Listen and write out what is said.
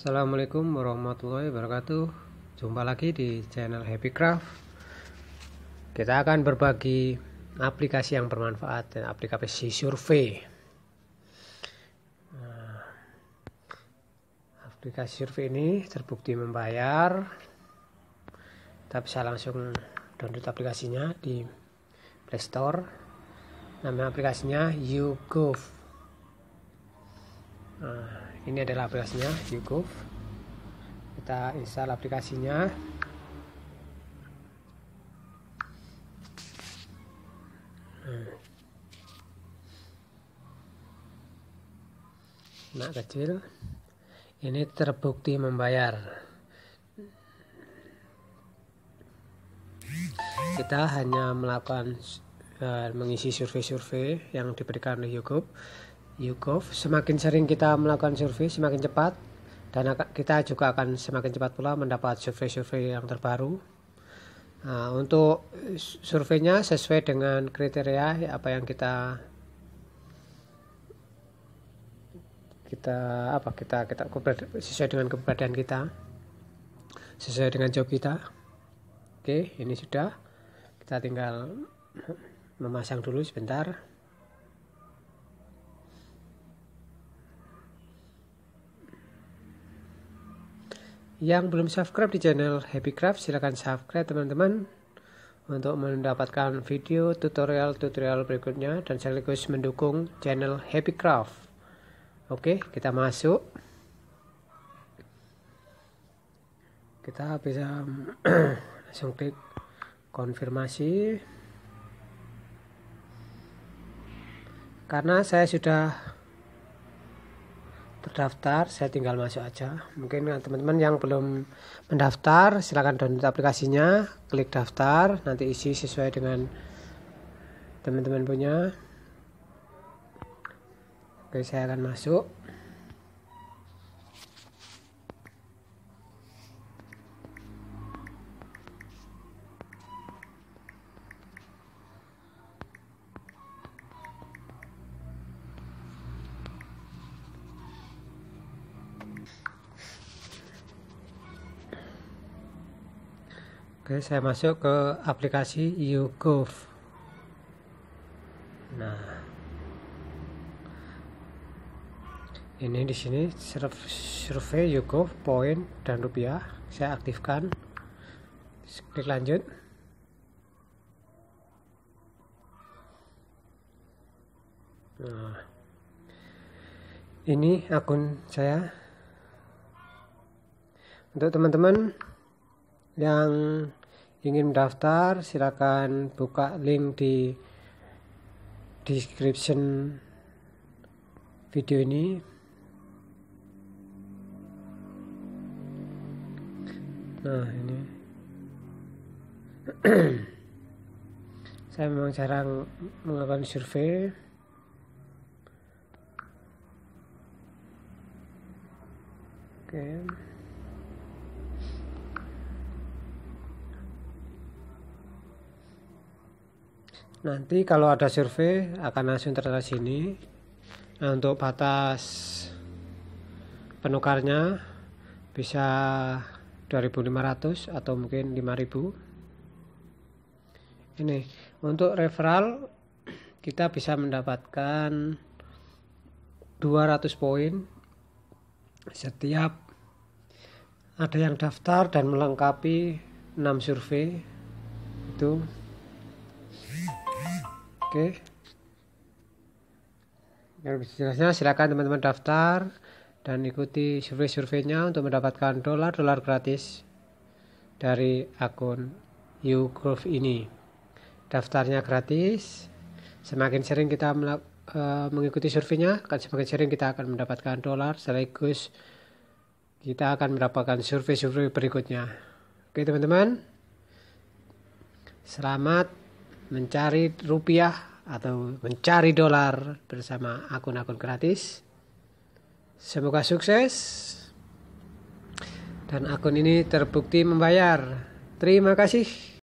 Assalamualaikum warahmatullahi wabarakatuh Jumpa lagi di channel Happy Craft Kita akan berbagi aplikasi yang bermanfaat dan aplikasi survei nah, Aplikasi survei ini terbukti membayar Kita bisa langsung download aplikasinya di Play Store Nama aplikasinya YouGov Nah ini adalah aplikasinya YouGov kita install aplikasinya Nah, kecil ini terbukti membayar kita hanya melakukan uh, mengisi survei-survei yang diberikan oleh YouGov YouGov semakin sering kita melakukan survei semakin cepat dan kita juga akan semakin cepat pula mendapat survei-survei yang terbaru nah, untuk surveinya sesuai dengan kriteria apa yang kita kita apa kita kita sesuai dengan keberadaan kita sesuai dengan job kita oke ini sudah kita tinggal memasang dulu sebentar Yang belum subscribe di channel Happy Craft silahkan subscribe teman-teman untuk mendapatkan video tutorial-tutorial berikutnya dan sekaligus mendukung channel Happy Craft. Oke, kita masuk. Kita bisa langsung klik konfirmasi. Karena saya sudah terdaftar saya tinggal masuk aja mungkin teman-teman yang belum mendaftar silahkan download aplikasinya klik daftar nanti isi sesuai dengan teman-teman punya oke saya akan masuk Oke, saya masuk ke aplikasi YouGov. Nah, ini di sini survei YouGov poin dan rupiah. Saya aktifkan. Klik lanjut. Nah, ini akun saya. Untuk teman-teman yang ingin mendaftar silakan buka link di description video ini nah ini saya memang jarang melakukan survei oke okay. nanti kalau ada survei akan langsung tertera sini nah untuk batas penukarnya bisa 2500 atau mungkin 5000 ini untuk referral kita bisa mendapatkan 200 poin setiap ada yang daftar dan melengkapi 6 survei itu Oke. Yang jelasnya silakan teman-teman daftar dan ikuti survei-surveinya untuk mendapatkan dolar-dolar gratis dari akun YouGrowth ini. Daftarnya gratis. Semakin sering kita e, mengikuti surveinya, akan semakin sering kita akan mendapatkan dolar sekaligus kita akan mendapatkan survei-survei berikutnya. Oke teman-teman, selamat mencari rupiah atau mencari dolar bersama akun-akun gratis. Semoga sukses dan akun ini terbukti membayar. Terima kasih.